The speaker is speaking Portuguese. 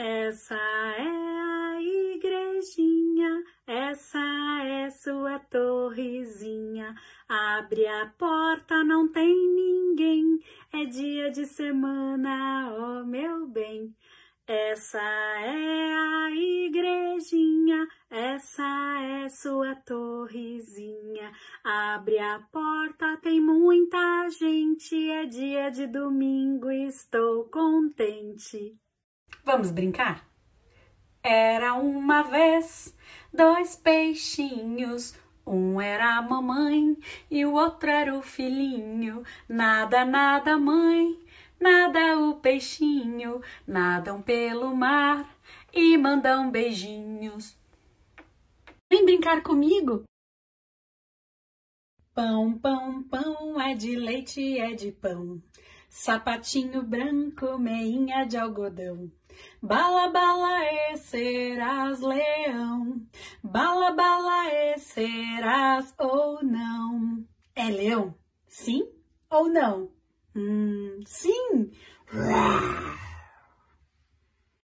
Essa é a igrejinha, essa é sua torrezinha. Abre a porta, não tem ninguém. É dia de semana, ó oh meu bem. Essa é a igrejinha, essa é sua torrezinha. Abre a porta, tem muita gente. É dia de domingo, estou contente. Vamos brincar? Era uma vez dois peixinhos, um era a mamãe e o outro era o filhinho. Nada, nada, mãe, nada o peixinho, nadam pelo mar e mandam beijinhos. Vem brincar comigo! Pão, pão, pão, é de leite, é de pão. Sapatinho branco, meinha de algodão. Bala, bala, e serás leão. Bala, bala, e serás ou não. É leão? Sim ou não? Hum, sim! Uau.